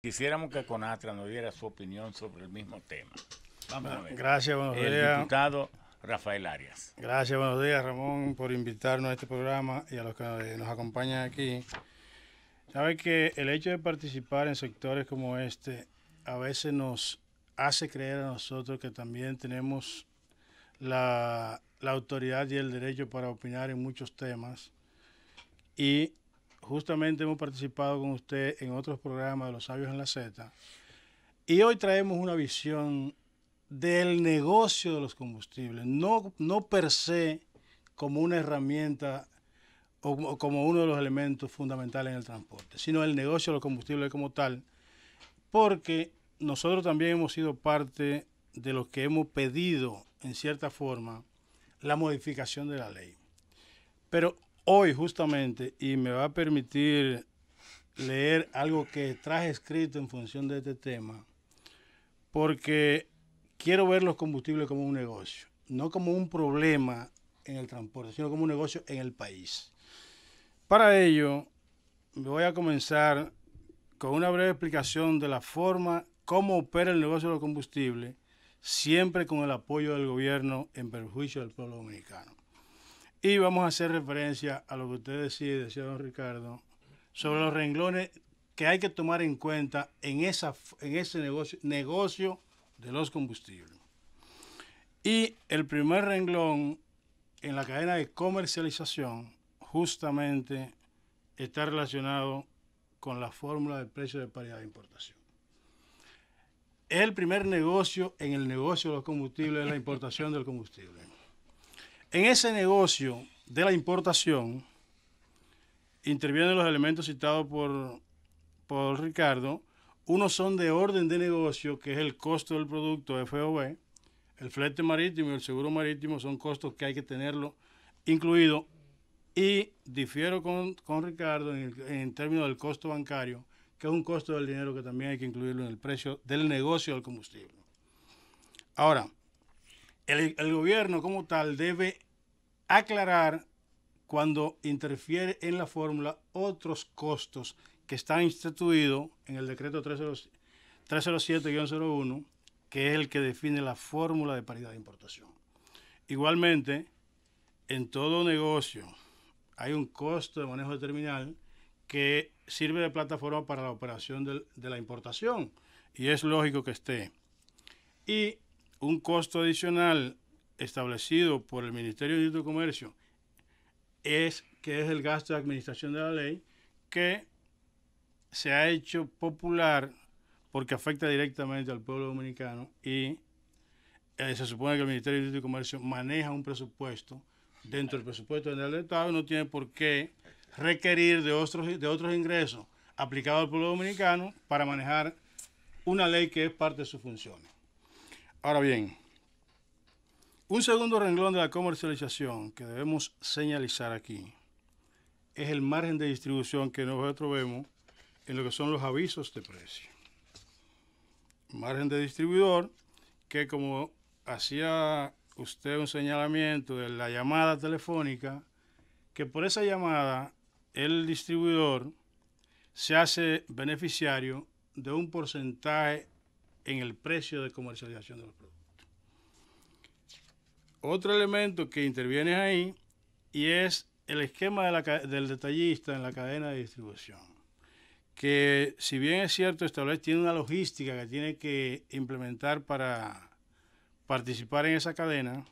Quisiéramos que Conatra nos diera su opinión sobre el mismo tema. Vamos a ver. Gracias, buenos días. El diputado Rafael Arias. Gracias, buenos días, Ramón, por invitarnos a este programa y a los que nos acompañan aquí. Sabe que el hecho de participar en sectores como este a veces nos hace creer a nosotros que también tenemos la, la autoridad y el derecho para opinar en muchos temas y justamente hemos participado con usted en otros programas de Los Sabios en la Z. Y hoy traemos una visión del negocio de los combustibles, no, no per se como una herramienta o como uno de los elementos fundamentales en el transporte, sino el negocio de los combustibles como tal, porque nosotros también hemos sido parte de los que hemos pedido, en cierta forma, la modificación de la ley. Pero hoy justamente y me va a permitir leer algo que traje escrito en función de este tema, porque quiero ver los combustibles como un negocio, no como un problema en el transporte, sino como un negocio en el país. Para ello, voy a comenzar con una breve explicación de la forma cómo opera el negocio de los combustibles, siempre con el apoyo del gobierno en perjuicio del pueblo dominicano. Y vamos a hacer referencia a lo que usted decía, decía don Ricardo, sobre los renglones que hay que tomar en cuenta en, ese negocio, de los combustibles. Y el primer renglón en la cadena de comercialización justamente está relacionado con la fórmula del precio de paridad de importación. el primer negocio en el negocio de los combustibles, es la importación del combustible. En ese negocio de la importación intervienen los elementos citados por, por Ricardo. Unos son de orden de negocio, que es el costo del producto FOB. El flete marítimo y el seguro marítimo son costos que hay que tenerlo incluido. Y difiero con, Ricardo en, en términos del costo bancario, que es un costo del dinero que también hay que incluirlo en el precio del negocio del combustible. Ahora, el, gobierno como tal debe aclarar cuando interfiere en la fórmula otros costos que están instituidos en el decreto 307-01, que es el que define la fórmula de paridad de importación. Igualmente, en todo negocio hay un costo de manejo de terminal que sirve de plataforma para la operación de, de la importación y es lógico que esté. Y un costo adicional establecido por el Ministerio de y Comercio es que es el gasto de administración de la ley que se ha hecho popular porque afecta directamente al pueblo dominicano y eh, se supone que el Ministerio de y Comercio maneja un presupuesto dentro del presupuesto general del Estado no tiene por qué requerir de otros, de otros ingresos aplicados al pueblo dominicano para manejar una ley que es parte de sus funciones. Ahora bien, un segundo renglón de la comercialización que debemos señalizar aquí es el margen de distribución que nosotros vemos en lo que son los avisos de precio. Margen de distribuidor que como hacía usted un señalamiento de la llamada telefónica, que por esa llamada el distribuidor se hace beneficiario de un porcentaje en el precio de comercialización de los productos. Otro elemento que interviene ahí y es el esquema del detallista en la cadena de distribución, que si bien es cierto, establece, tiene una logística que tiene que implementar para participar en esa cadena,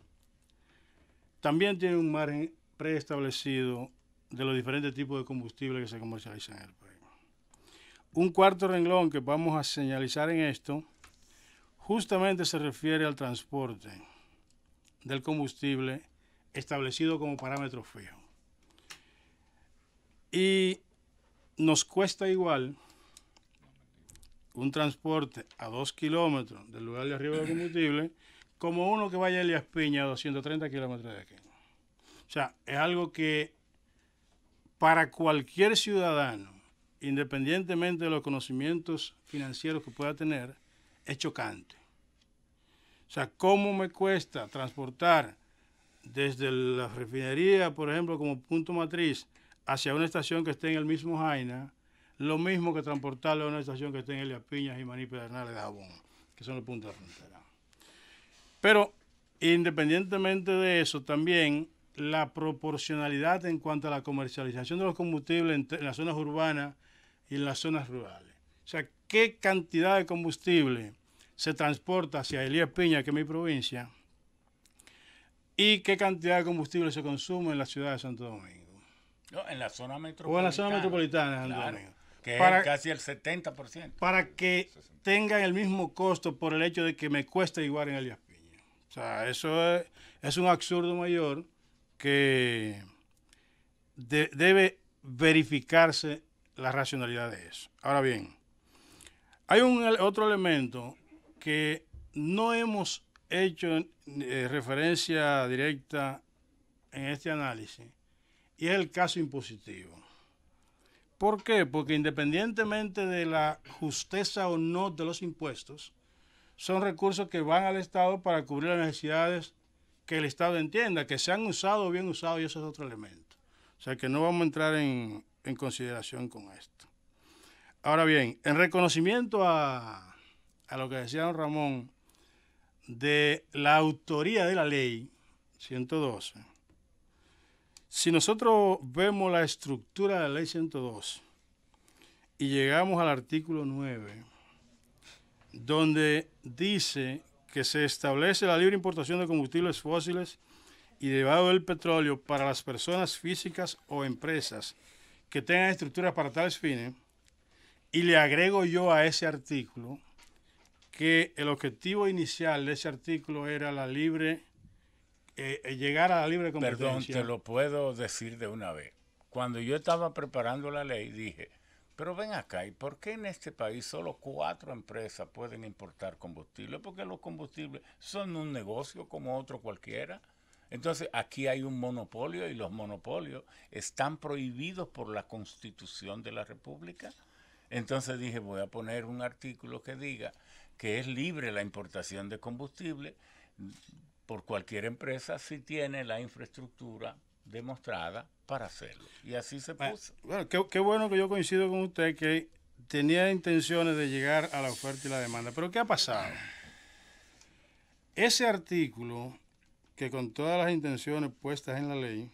también tiene un margen preestablecido de los diferentes tipos de combustible que se comercializan en el país. Un cuarto renglón que vamos a señalizar en esto justamente se refiere al transporte del combustible establecido como parámetro fijo. Y nos cuesta igual un transporte a 2 kilómetros del lugar de arriba del combustible como uno que vaya a Elías Piña a 230 kilómetros de aquí. O sea, es algo que para cualquier ciudadano, independientemente de los conocimientos financieros que pueda tener, es chocante. O sea, ¿cómo me cuesta transportar desde la refinería, por ejemplo, como punto matriz, hacia una estación que esté en el mismo Jaina, lo mismo que transportarlo a una estación que esté en Elia Piñas y Maní Pedernales de Jabón, que son los puntos de frontera? Pero independientemente de eso, también la proporcionalidad en cuanto a la comercialización de los combustibles en las zonas urbanas y en las zonas rurales. O sea, qué cantidad de combustible se transporta hacia Elías Piña, que es mi provincia, y qué cantidad de combustible se consume en la ciudad de Santo Domingo. No, en la zona metropolitana. O en la zona metropolitana de Santo Domingo. Que es casi el 70%. Para que tengan el mismo costo por el hecho de que me cuesta igual en Elías Piña. O sea, eso es, un absurdo mayor que debe verificarse la racionalidad de eso. Ahora bien, hay un otro elemento que no hemos hecho eh, referencia directa en este análisis y es el caso impositivo. ¿Por qué? Porque independientemente de la justeza o no de los impuestos, son recursos que van al Estado para cubrir las necesidades que el Estado entienda, que se han usado o bien usado, y eso es otro elemento. O sea que no vamos a entrar en consideración con esto. Ahora bien, en reconocimiento a, lo que decía don Ramón de la autoría de la ley 112, si nosotros vemos la estructura de la ley 112 y llegamos al artículo 9, donde dice que se establece la libre importación de combustibles fósiles y derivados del petróleo para las personas físicas o empresas que tengan estructuras para tales fines, y le agrego yo a ese artículo que el objetivo inicial de ese artículo era la libre, eh, eh, llegar a la libre competencia. Perdón, te lo puedo decir de una vez. Cuando yo estaba preparando la ley, dije, pero ven acá, ¿y por qué en este país solo cuatro empresas pueden importar combustible? Porque los combustibles son un negocio como otro cualquiera. Entonces aquí hay un monopolio y los monopolios están prohibidos por la constitución de la República. Entonces dije, voy a poner un artículo que diga que es libre la importación de combustible por cualquier empresa si tiene la infraestructura demostrada para hacerlo. Y así se puso. Bueno, qué, qué bueno que yo coincido con usted que tenía intenciones de llegar a la oferta y la demanda. Pero ¿qué ha pasado? Ese artículo, que con todas las intenciones puestas en la ley,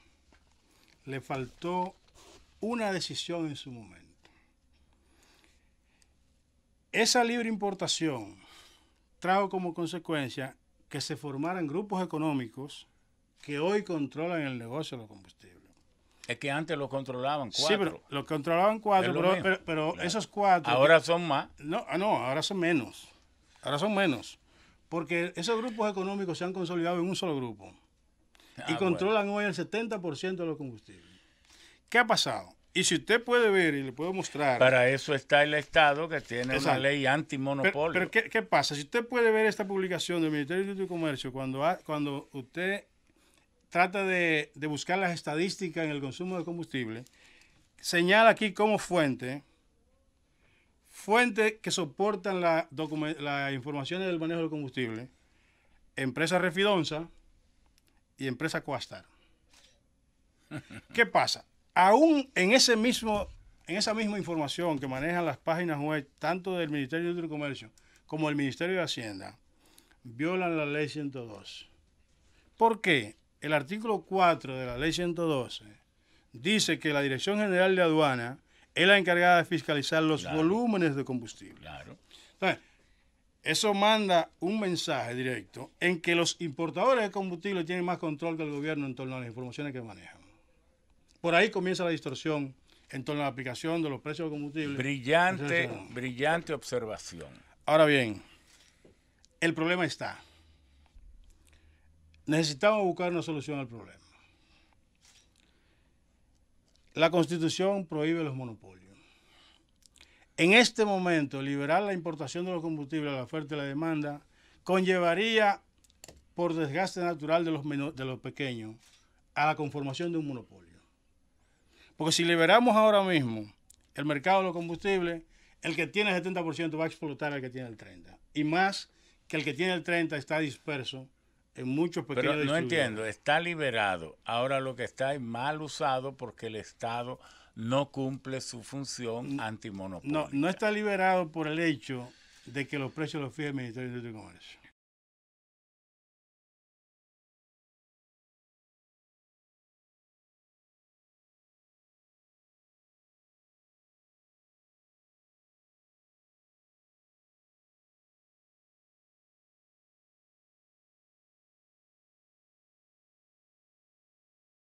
le faltó una decisión en su momento. Esa libre importación trajo como consecuencia que se formaran grupos económicos que hoy controlan el negocio de los combustibles. Es que antes lo controlaban cuatro. Sí, pero lo controlaban cuatro, pero, esos cuatro... Ahora son más. No, ah, no, ahora son menos. Ahora son menos. Porque esos grupos económicos se han consolidado en un solo grupo. Ah, y controlan hoy el 70% de los combustibles. ¿Qué ha pasado? Y si usted puede ver y le puedo mostrar. Para eso está el Estado que tiene una ley antimonopolio. Pero, ¿qué, pasa? Si usted puede ver esta publicación del Ministerio de Comercio, cuando, cuando usted trata de, buscar las estadísticas en el consumo de combustible, señala aquí como fuente, fuente que soportan la, la información del manejo del combustible, empresa Refidonza y empresa Coastar. ¿Qué pasa? aún en ese mismo, en esa misma información que manejan las páginas web, tanto del Ministerio de Comercio como del Ministerio de Hacienda, violan la ley 112. ¿Por qué? El artículo 4 de la ley 112 dice que la Dirección General de Aduana es la encargada de fiscalizar los volúmenes de combustible. Claro. Entonces, eso manda un mensaje directo en que los importadores de combustible tienen más control que el gobierno en torno a las informaciones que manejan. Por ahí comienza la distorsión en torno a la aplicación de los precios de combustible. Brillante, brillante observación. Ahora bien, el problema está. Necesitamos buscar una solución al problema. La constitución prohíbe los monopolios. En este momento, liberar la importación de los combustibles a la oferta y la demanda conllevaría, por desgaste natural de los, de los pequeños, a la conformación de un monopolio. Porque si liberamos ahora mismo el mercado de los combustibles, el que tiene el 70% va a explotar al que tiene el 30%. Y más que el que tiene el 30% está disperso en muchos pequeños Pero no entiendo, está liberado. Ahora lo que está es mal usado porque el Estado no cumple su función antimonopolio. No, no está liberado por el hecho de que los precios los fije el Ministerio de Industria y Comercio.